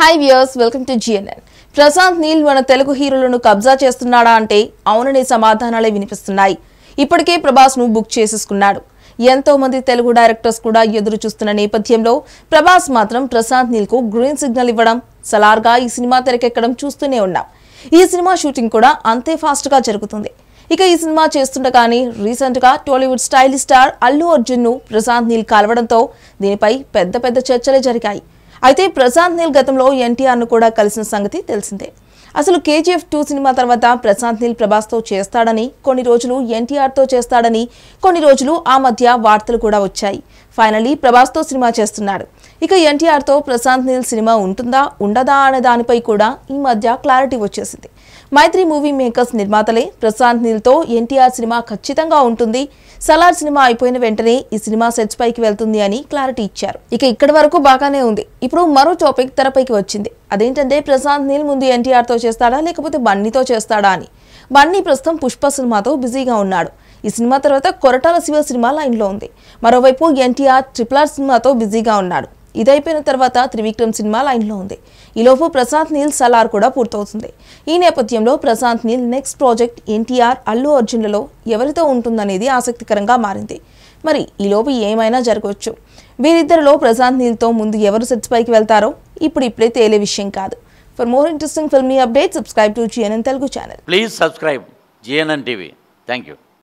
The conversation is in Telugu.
high viewers welcome to GNN Prashanth Neel మన తెలుగు హీరోలను కబ్జా చేస్తున్నాడా అంటే అవుననే సమాధానాలే వినిపిస్తున్నాయి ఇప్పటికే ప్రభాస్ ను బుక్ చేసేసుకున్నాడు ఎంతో మంది తెలుగు డైరెక్టర్స్ కూడా ఎదురు చూస్తున్న నేపథ్యంలో ప్రభాస్ మాత్రం ప్రశాంత్ నీల్ కు గ్రీన్ సిగ్నల్ ఇవ్వడం సలార్గా ఈ సినిమా తెరకెక్కడం చూస్తూనే ఉన్నాం ఈ సినిమా షూటింగ్ కూడా అంతే ఫాస్ట్ గా జరుగుతుంది ఇక ఈ సినిమా చేస్తుండగానే రీసెంట్గా Tollywood style star Allu Arjun ను ప్రశాంత్ నీల్ కలవడంతో దీనిపై పెద్ద పెద్ద చర్చలే జరిగాయి అయితే ప్రశాంత్ నీల్ గతంలో ఎన్టీఆర్ను కూడా కలిసిన సంగతి తెలిసిందే అసలు కేజీఎఫ్ టూ సినిమా తర్వాత ప్రశాంత్ నీల్ ప్రభాస్తో చేస్తాడని కొన్ని రోజులు ఎన్టీఆర్తో చేస్తాడని కొన్ని రోజులు ఆ మధ్య వార్తలు కూడా వచ్చాయి ఫైనలీ ప్రభాస్తో సినిమా చేస్తున్నాడు ఇక ఎన్టీఆర్తో ప్రశాంత్ నీల్ సినిమా ఉంటుందా ఉండదా అనే దానిపై కూడా ఈ మధ్య క్లారిటీ వచ్చేసింది మైత్రి మూవీ మేకర్స్ నిర్మాతలే ప్రశాంత్ తో ఎన్టీఆర్ సినిమా ఖచ్చితంగా ఉంటుంది సలార్ సినిమా అయిపోయిన వెంటనే ఈ సినిమా సెట్స్ పైకి వెళ్తుంది అని క్లారిటీ ఇచ్చారు ఇక ఇక్కడ వరకు బాగానే ఉంది ఇప్పుడు మరో టాపిక్ తెరపైకి వచ్చింది అదేంటంటే ప్రశాంత్ నీల్ ముందు ఎన్టీఆర్తో చేస్తాడా లేకపోతే బన్నీతో చేస్తాడా అని బన్నీ ప్రస్తుతం పుష్ప సినిమాతో బిజీగా ఉన్నాడు ఈ సినిమా తర్వాత కొరటాల శివ సినిమా లైన్లో ఉంది మరోవైపు ఎన్టీఆర్ ట్రిపుల్ ఆర్ సినిమాతో బిజీగా ఉన్నాడు ఇదైపోయిన తర్వాత త్రివిక్రమ్ సినిమా లైన్లో ఉంది ఈలోపు ప్రశాంత్ నీల్ సలార్ కూడా పూర్తవుతుంది ఈ నేపథ్యంలో Prashanth Neel next project NTR Allu అర్జున్లలో ఎవరితో ఉంటుందనేది ఆసక్తికరంగా మారింది మరి ఈలోపు ఏమైనా జరగవచ్చు వీరిద్దరిలో ప్రశాంత్ నీల్తో ముందు ఎవరు సెట్స్ పైకి వెళ్తారో ఇప్పుడు ఇప్పుడే తేలే విషయం కాదు for more interesting filmy update subscribe to GNN Telugu channel please subscribe GNN TV thank you